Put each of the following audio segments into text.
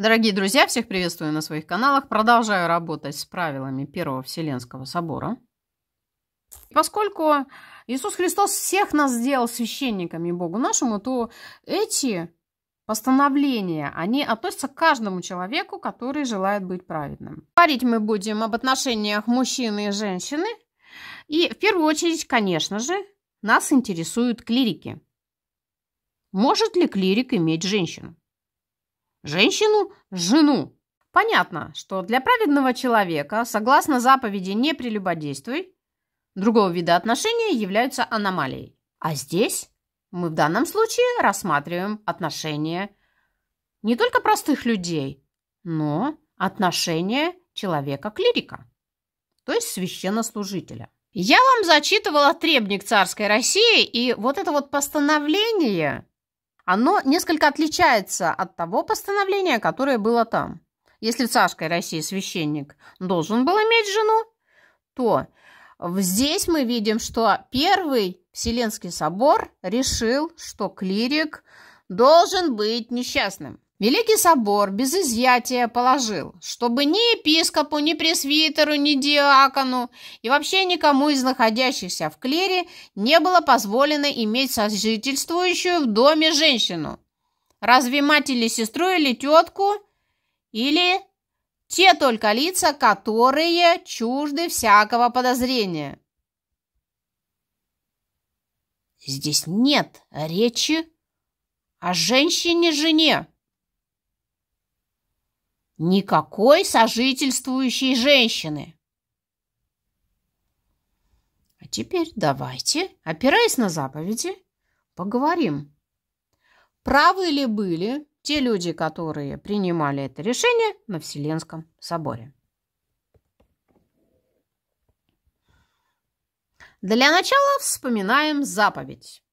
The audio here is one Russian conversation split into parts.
Дорогие друзья, всех приветствую на своих каналах. Продолжаю работать с правилами Первого Вселенского Собора. Поскольку Иисус Христос всех нас сделал священниками Богу нашему, то эти постановления, они относятся к каждому человеку, который желает быть праведным. Говорить мы будем об отношениях мужчины и женщины. И в первую очередь, конечно же, нас интересуют клирики. Может ли клирик иметь женщину? Женщину – жену. Понятно, что для праведного человека, согласно заповеди «не прелюбодействуй», другого вида отношения являются аномалией. А здесь мы в данном случае рассматриваем отношения не только простых людей, но отношения человека-клирика, то есть священнослужителя. Я вам зачитывала требник царской России, и вот это вот постановление оно несколько отличается от того постановления, которое было там. Если в царской России священник должен был иметь жену, то здесь мы видим, что первый Вселенский собор решил, что клирик должен быть несчастным. Великий собор без изъятия положил, чтобы ни епископу, ни пресвитеру, ни диакону и вообще никому из находящихся в клире не было позволено иметь сожительствующую в доме женщину. Разве мать или сестру, или тетку, или те только лица, которые чужды всякого подозрения. Здесь нет речи о женщине-жене, Никакой сожительствующей женщины. А теперь давайте, опираясь на заповеди, поговорим. Правы ли были те люди, которые принимали это решение на Вселенском соборе? Для начала вспоминаем заповедь,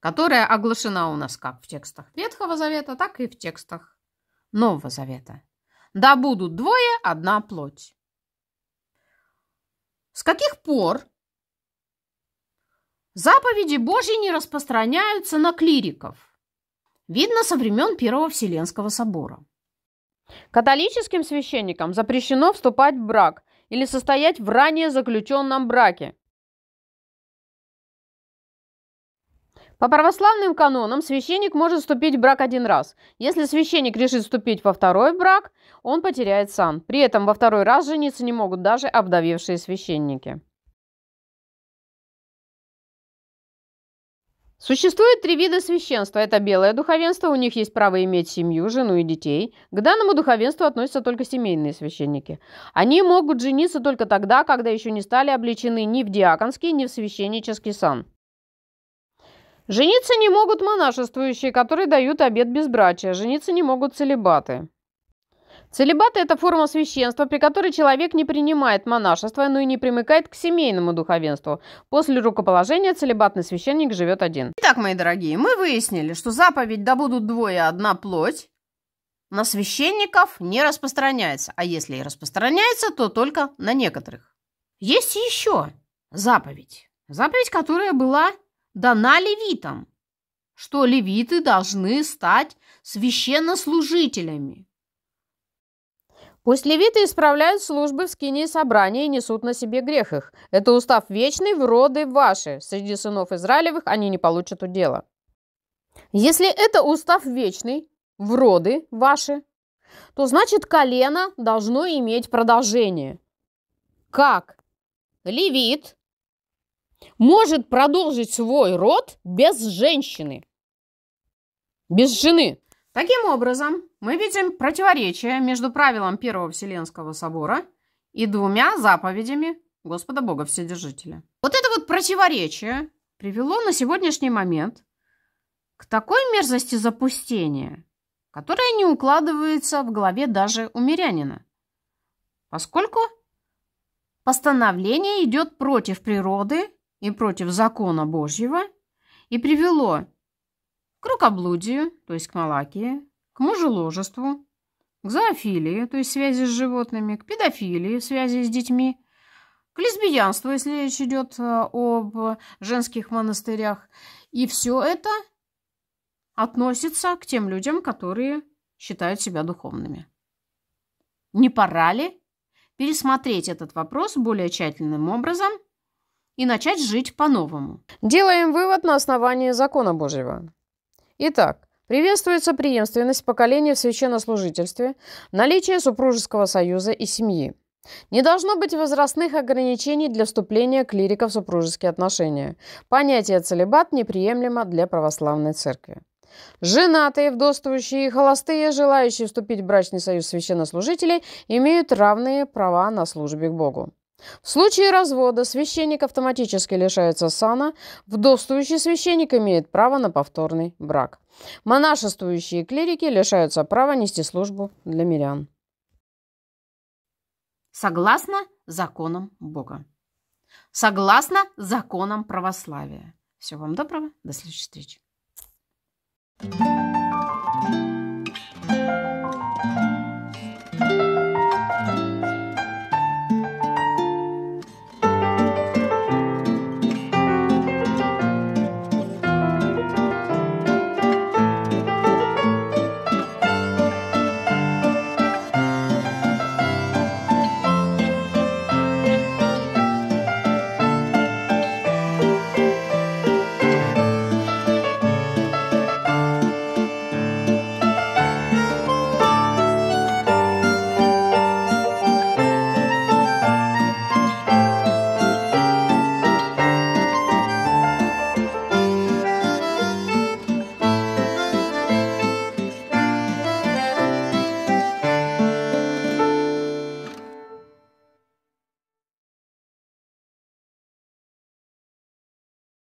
которая оглашена у нас как в текстах Ветхого Завета, так и в текстах Нового Завета. «Да будут двое, одна плоть». С каких пор заповеди Божьи не распространяются на клириков? Видно со времен Первого Вселенского собора. Католическим священникам запрещено вступать в брак или состоять в ранее заключенном браке, По православным канонам священник может вступить в брак один раз. Если священник решит вступить во второй брак, он потеряет сан. При этом во второй раз жениться не могут даже обдавевшие священники. Существует три вида священства. Это белое духовенство, у них есть право иметь семью, жену и детей. К данному духовенству относятся только семейные священники. Они могут жениться только тогда, когда еще не стали обличены ни в диаконский, ни в священнический сан. Жениться не могут монашествующие, которые дают обет безбрачия. Жениться не могут целебаты. Целебаты – это форма священства, при которой человек не принимает монашество, но и не примыкает к семейному духовенству. После рукоположения целебатный священник живет один. Итак, мои дорогие, мы выяснили, что заповедь «да будут двое, одна плоть» на священников не распространяется, а если и распространяется, то только на некоторых. Есть еще заповедь, заповедь, которая была дана левитам, что левиты должны стать священнослужителями. Пусть левиты исправляют службы в скине и собрания и несут на себе грех их. Это устав вечный в роды ваши. Среди сынов Израилевых они не получат удела. Если это устав вечный в роды ваши, то значит колено должно иметь продолжение. Как? Левит может продолжить свой род без женщины, без жены. Таким образом, мы видим противоречие между правилом Первого Вселенского Собора и двумя заповедями Господа Бога Вседержителя. Вот это вот противоречие привело на сегодняшний момент к такой мерзости запустения, которая не укладывается в голове даже у мирянина, поскольку постановление идет против природы и против закона Божьего и привело к рукоблудию, то есть к малакии, к мужеложеству, к зоофилии, то есть связи с животными, к педофилии, связи с детьми, к лесбиянству, если речь идет э, об женских монастырях. И все это относится к тем людям, которые считают себя духовными. Не пора ли пересмотреть этот вопрос более тщательным образом и начать жить по-новому. Делаем вывод на основании закона Божьего. Итак, приветствуется преемственность поколения в священнослужительстве, наличие супружеского союза и семьи. Не должно быть возрастных ограничений для вступления клириков в супружеские отношения. Понятие «целебат» неприемлемо для православной церкви. Женатые, вдовствующие и холостые, желающие вступить в брачный союз священнослужителей, имеют равные права на службе к Богу. В случае развода священник автоматически лишается сана, вдовствующий священник имеет право на повторный брак. Монашествующие клирики лишаются права нести службу для мирян. Согласно законам Бога. Согласно законам православия. Всего вам доброго. До следующей встречи. Thank you.